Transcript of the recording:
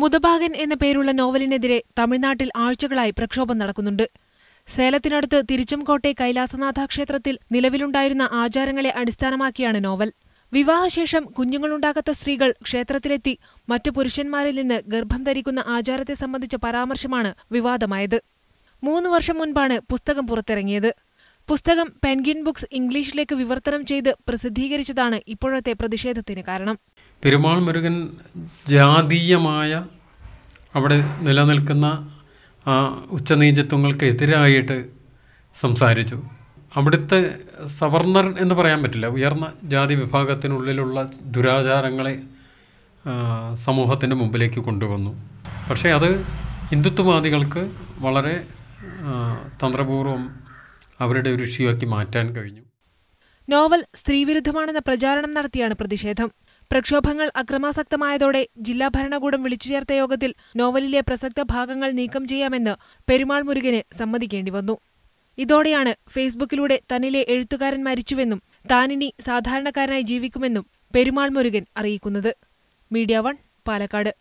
മുതഭാഗൻ എന്ന പേരുള്ള നോവലിനെതിരെ തമിഴ്നാട്ടിൽ ആഴ്ചകളായി പ്രക്ഷോഭം നടക്കുന്നുണ്ട് സേലത്തിനടുത്ത് തിരിച്ചംകോട്ടെ കൈലാസനാഥ ക്ഷേത്രത്തിൽ നിലവിലുണ്ടായിരുന്ന ആചാരങ്ങളെ അടിസ്ഥാനമാക്കിയാണ് നോവൽ വിവാഹശേഷം കുഞ്ഞുങ്ങളുണ്ടാകാത്ത സ്ത്രീകൾ ക്ഷേത്രത്തിലെത്തി മറ്റു പുരുഷന്മാരിൽ നിന്ന് ഗർഭം ധരിക്കുന്ന ആചാരത്തെ സംബന്ധിച്ച പരാമർശമാണ് വിവാദമായത് മൂന്ന് വർഷം മുൻപാണ് പുസ്തകം പുറത്തിറങ്ങിയത് പുസ്തകം പെൻഗിൻ ബുക്സ് ഇംഗ്ലീഷിലേക്ക് വിവർത്തനം ചെയ്ത് പ്രസിദ്ധീകരിച്ചതാണ് ഇപ്പോഴത്തെ പ്രതിഷേധത്തിന് കാരണം പെരുമാൾ മുരുകൻ ജാതീയമായ അവിടെ നിലനിൽക്കുന്ന ആ ഉച്ചനീചത്വങ്ങൾക്കെതിരായിട്ട് സംസാരിച്ചു അവിടുത്തെ സവർണർ എന്ന് പറയാൻ പറ്റില്ല ഉയർന്ന ജാതി വിഭാഗത്തിനുള്ളിലുള്ള ദുരാചാരങ്ങളെ സമൂഹത്തിൻ്റെ മുമ്പിലേക്ക് കൊണ്ടുവന്നു പക്ഷേ അത് ഹിന്ദുത്വവാദികൾക്ക് വളരെ തന്ത്രപൂർവം അവരുടെ ഒരു ഇഷ്യൂ മാറ്റാൻ കഴിഞ്ഞു നോവൽ സ്ത്രീവിരുദ്ധമാണെന്ന പ്രചാരണം നടത്തിയാണ് പ്രതിഷേധം പ്രക്ഷോഭങ്ങൾ അക്രമാസക്തമായതോടെ ജില്ലാ ഭരണകൂടം വിളിച്ചു ചേർത്ത യോഗത്തിൽ നോവലിലെ പ്രസക്ത ഭാഗങ്ങൾ നീക്കം ചെയ്യാമെന്ന് പെരുമാൾ മുരുകന് സമ്മതിക്കേണ്ടി വന്നു ഇതോടെയാണ് ഫേസ്ബുക്കിലൂടെ തന്നിലെ എഴുത്തുകാരൻ മരിച്ചുവെന്നും താനിനി സാധാരണക്കാരനായി ജീവിക്കുമെന്നും പെരുമാൾ മുരുകൻ അറിയിക്കുന്നത് മീഡിയ വൺ പാലക്കാട്